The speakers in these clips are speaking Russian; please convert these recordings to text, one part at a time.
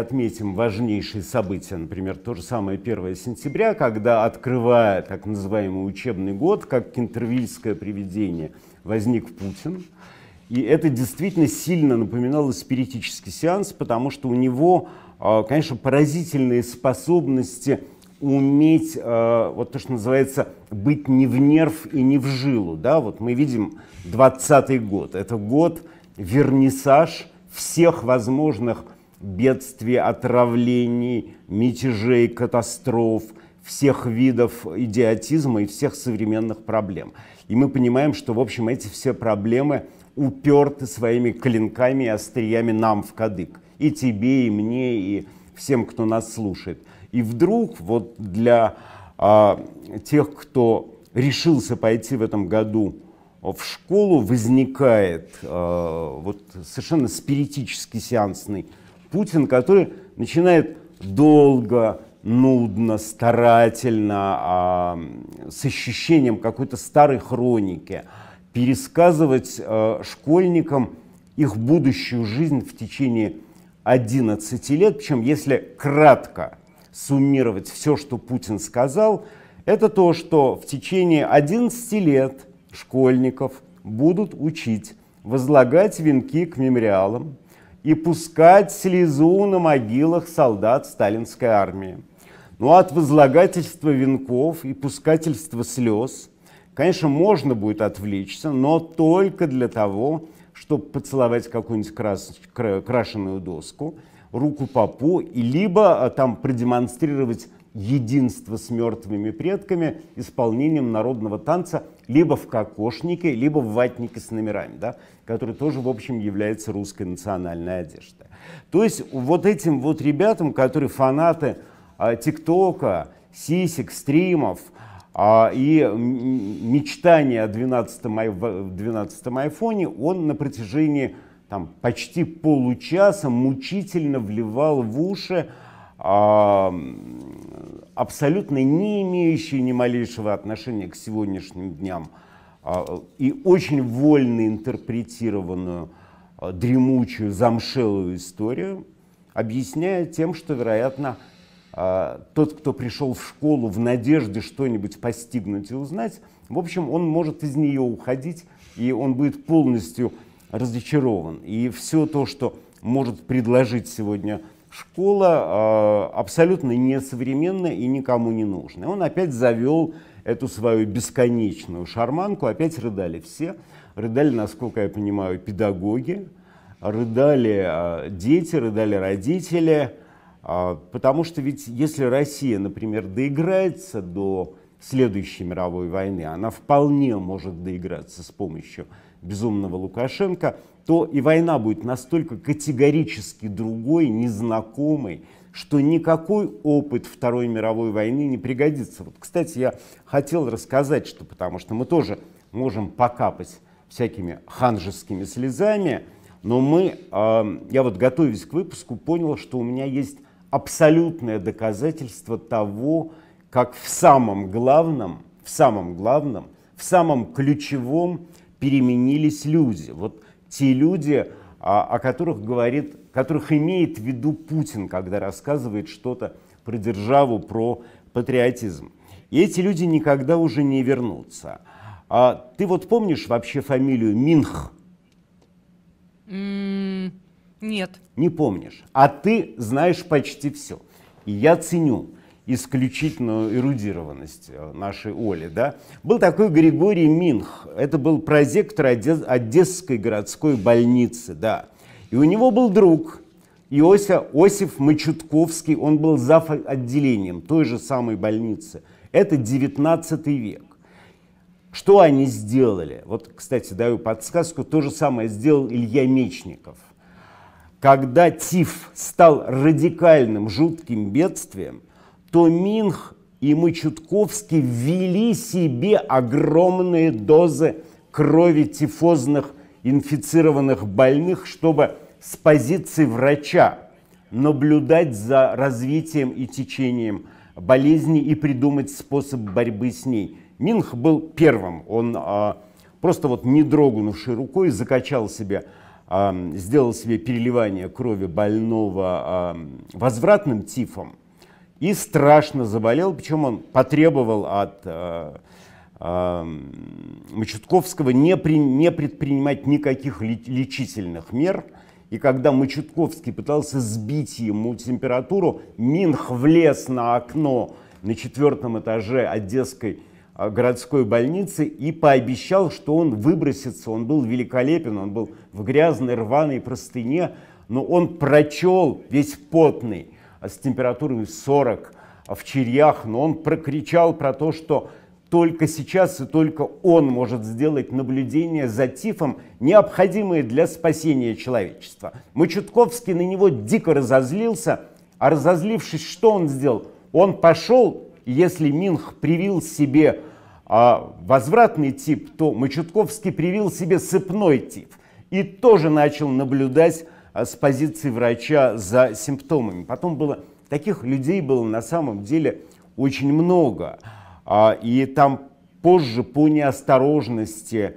Отметим важнейшие события, например, то же самое 1 сентября, когда, открывая так называемый учебный год, как кентервильское привидение, возник Путин. И это действительно сильно напоминало спиритический сеанс, потому что у него, а, конечно, поразительные способности уметь, а, вот то, что называется, быть не в нерв и не в жилу. Да? Вот мы видим 20 год. Это год вернисаж всех возможных бедствий, отравлений, мятежей, катастроф, всех видов идиотизма и всех современных проблем. И мы понимаем, что, в общем, эти все проблемы уперты своими клинками и остриями нам в кадык. И тебе, и мне, и всем, кто нас слушает. И вдруг вот для а, тех, кто решился пойти в этом году в школу, возникает а, вот совершенно спиритический сеансный Путин, который начинает долго, нудно, старательно, а, с ощущением какой-то старой хроники пересказывать а, школьникам их будущую жизнь в течение 11 лет. Причем, если кратко суммировать все, что Путин сказал, это то, что в течение 11 лет школьников будут учить возлагать венки к мемориалам, и пускать слезу на могилах солдат сталинской армии. Но ну, а от возлагательства венков и пускательства слез, конечно, можно будет отвлечься, но только для того, чтобы поцеловать какую-нибудь крас... крашеную доску, руку попу, и либо а, там продемонстрировать единство с мертвыми предками исполнением народного танца либо в кокошнике, либо в ватнике с номерами, да, который тоже, в общем, является русской национальной одеждой. То есть вот этим вот ребятам, которые фанаты а, ТикТока, сисек, стримов а, и мечтания о 12 12-м айфоне, он на протяжении там, почти получаса мучительно вливал в уши а, абсолютно не имеющие ни малейшего отношения к сегодняшним дням а, и очень вольно интерпретированную а, дремучую, замшелую историю, объясняя тем, что, вероятно, а, тот, кто пришел в школу в надежде что-нибудь постигнуть и узнать, в общем, он может из нее уходить, и он будет полностью разочарован. И все то, что может предложить сегодня школа а, абсолютно несовременная и никому не нужная. Он опять завел эту свою бесконечную шарманку, опять рыдали все. Рыдали, насколько я понимаю, педагоги, рыдали а, дети, рыдали родители. А, потому что ведь если Россия, например, доиграется до следующей мировой войны, она вполне может доиграться с помощью безумного Лукашенко – то и война будет настолько категорически другой, незнакомой, что никакой опыт Второй мировой войны не пригодится. Вот, кстати, я хотел рассказать, что потому что мы тоже можем покапать всякими ханжескими слезами, но мы, э, я вот готовясь к выпуску, понял, что у меня есть абсолютное доказательство того, как в самом главном, в самом главном, в самом ключевом переменились люди. Вот те люди, а, о которых говорит, которых имеет в виду Путин, когда рассказывает что-то про державу, про патриотизм. И эти люди никогда уже не вернутся. А ты вот помнишь вообще фамилию Минх? Mm, нет. Не помнишь. А ты знаешь почти все. И я ценю исключительную эрудированность э, нашей Оли. Да? Был такой Григорий Минх, это был прозектор Одесской городской больницы. Да. И у него был друг, Иося, Осиф Мачутковский, он был зав. отделением той же самой больницы. Это 19 век. Что они сделали? Вот, кстати, даю подсказку, то же самое сделал Илья Мечников. Когда ТИФ стал радикальным, жутким бедствием, то Минх и Мычутковский ввели себе огромные дозы крови тифозных инфицированных больных, чтобы с позиции врача наблюдать за развитием и течением болезни и придумать способ борьбы с ней. Минх был первым, он а, просто вот не дрогнувшей рукой закачал себе, а, сделал себе переливание крови больного а, возвратным тифом, и страшно заболел, причем он потребовал от э, э, Мачутковского не, при, не предпринимать никаких лечительных мер. И когда Мачутковский пытался сбить ему температуру, Минх влез на окно на четвертом этаже Одесской э, городской больницы и пообещал, что он выбросится. Он был великолепен, он был в грязной рваной простыне, но он прочел весь потный с температурой 40 в Черьях, но он прокричал про то, что только сейчас и только он может сделать наблюдение за тифом, необходимые для спасения человечества. Мачутковский на него дико разозлился, а разозлившись, что он сделал? Он пошел, если Минх привил себе а, возвратный тип, то Мачутковский привил себе сыпной тип и тоже начал наблюдать Э, с позиции врача за симптомами. Потом было, таких людей было на самом деле очень много. А, и там позже по неосторожности,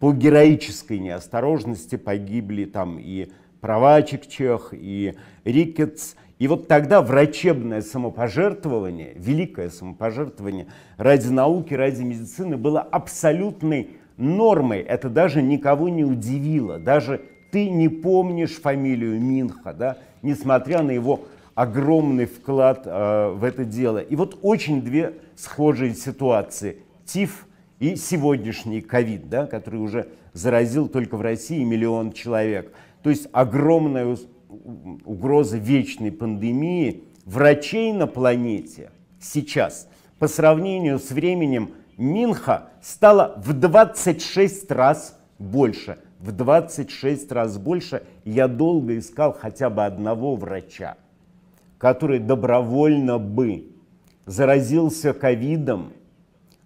по героической неосторожности погибли там и Провачек Чех, и Рикетс. И вот тогда врачебное самопожертвование, великое самопожертвование ради науки, ради медицины было абсолютной нормой. Это даже никого не удивило. Даже ты не помнишь фамилию Минха, да, несмотря на его огромный вклад э, в это дело. И вот очень две схожие ситуации. ТИФ и сегодняшний ковид, да, который уже заразил только в России миллион человек. То есть огромная угроза вечной пандемии врачей на планете сейчас по сравнению с временем Минха стало в 26 раз больше в 26 раз больше. Я долго искал хотя бы одного врача, который добровольно бы заразился ковидом,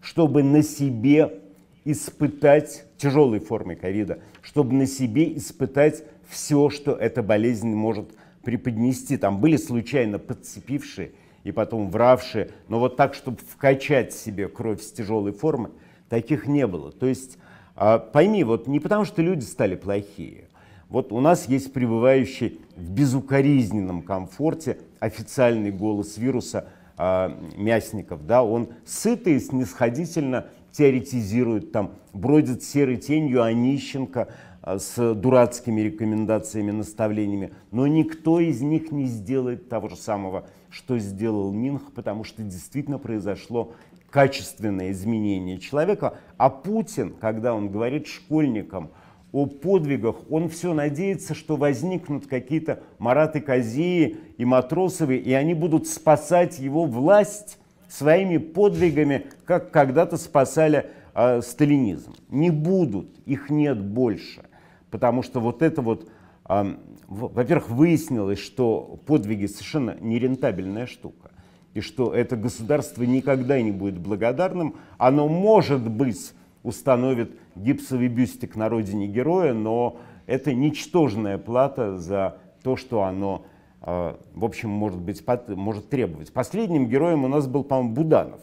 чтобы на себе испытать, тяжелой формы ковида, чтобы на себе испытать все, что эта болезнь может преподнести. Там были случайно подцепившие и потом вравшие, но вот так, чтобы вкачать себе кровь с тяжелой формы, таких не было. То есть а, пойми, вот не потому что люди стали плохие. Вот у нас есть пребывающий в безукоризненном комфорте официальный голос вируса а, Мясников. Да? Он сыто и снисходительно теоретизирует, там, бродит серой тенью Онищенко а, а, с дурацкими рекомендациями, наставлениями. Но никто из них не сделает того же самого, что сделал Минх, потому что действительно произошло качественное изменение человека. А Путин, когда он говорит школьникам о подвигах, он все надеется, что возникнут какие-то Мараты Казии и Матросовы, и они будут спасать его власть своими подвигами, как когда-то спасали э, сталинизм. Не будут, их нет больше. Потому что вот это вот, э, во-первых, выяснилось, что подвиги совершенно нерентабельная штука и что это государство никогда не будет благодарным. Оно, может быть, установит гипсовый бюстик на родине героя, но это ничтожная плата за то, что оно, а, в общем, может, быть, может требовать. Последним героем у нас был, по-моему, Буданов.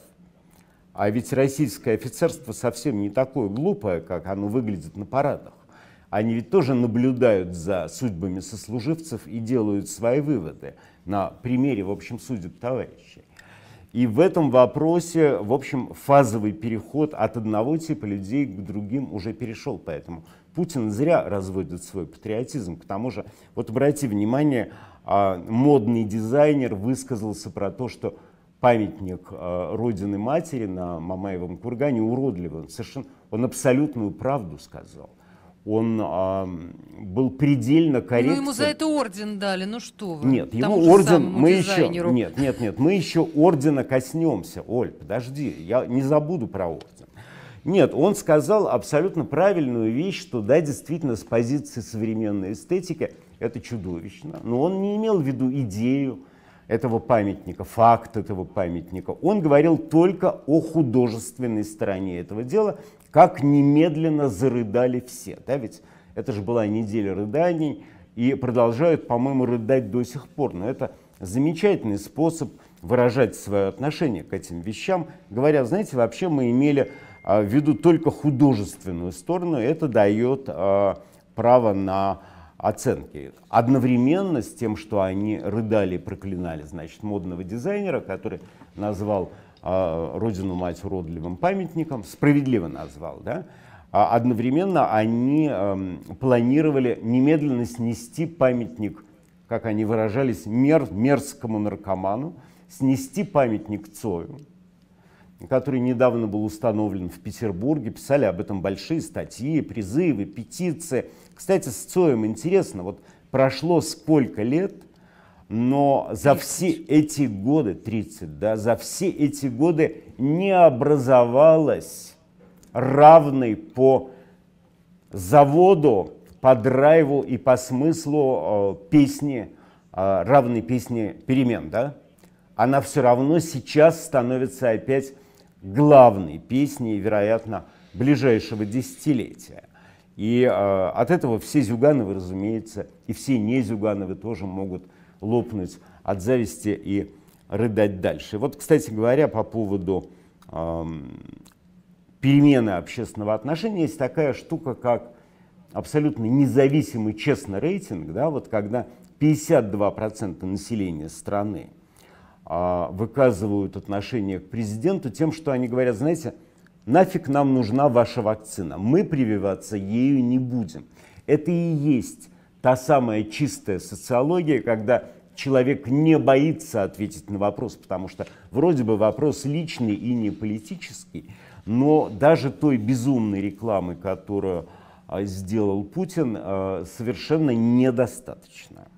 А ведь российское офицерство совсем не такое глупое, как оно выглядит на парадах они ведь тоже наблюдают за судьбами сослуживцев и делают свои выводы на примере, в общем, судеб товарищей. И в этом вопросе, в общем, фазовый переход от одного типа людей к другим уже перешел. Поэтому Путин зря разводит свой патриотизм. К тому же, вот обрати внимание, а, модный дизайнер высказался про то, что памятник а, Родины Матери на Мамаевом кургане уродливый. Он, совершенно, он абсолютную правду сказал он а, был предельно корректен. Ну, ему за это орден дали, ну что вы. Нет, Тому ему орден, мы еще, нет, нет, нет, мы еще ордена коснемся, Оль, подожди, я не забуду про орден. Нет, он сказал абсолютно правильную вещь, что да, действительно, с позиции современной эстетики это чудовищно, но он не имел в виду идею этого памятника, факт этого памятника. Он говорил только о художественной стороне этого дела, как немедленно зарыдали все, да, ведь это же была неделя рыданий, и продолжают, по-моему, рыдать до сих пор. Но это замечательный способ выражать свое отношение к этим вещам, говоря, знаете, вообще мы имели а, в виду только художественную сторону, это дает а, право на оценки. Одновременно с тем, что они рыдали и проклинали, значит, модного дизайнера, который назвал а, родину-мать уродливым памятником, справедливо назвал, да, а одновременно они эм, планировали немедленно снести памятник, как они выражались, мер, мерзкому наркоману, снести памятник Цою, который недавно был установлен в Петербурге. Писали об этом большие статьи, призывы, петиции. Кстати, с Цоем интересно, вот прошло сколько лет – но за все эти годы, 30, да, за все эти годы не образовалось равной по заводу, по драйву и по смыслу э, песни, э, равной песни «Перемен», да? Она все равно сейчас становится опять главной песней, вероятно, ближайшего десятилетия. И э, от этого все Зюгановы, разумеется, и все не Зюгановы тоже могут лопнуть от зависти и рыдать дальше. Вот, кстати говоря, по поводу э, перемены общественного отношения есть такая штука, как абсолютно независимый честный рейтинг, да, вот когда 52% населения страны э, выказывают отношение к президенту тем, что они говорят, знаете, нафиг нам нужна ваша вакцина, мы прививаться ею не будем. Это и есть та самая чистая социология, когда человек не боится ответить на вопрос, потому что вроде бы вопрос личный и не политический, но даже той безумной рекламы, которую а, сделал Путин, а, совершенно недостаточно.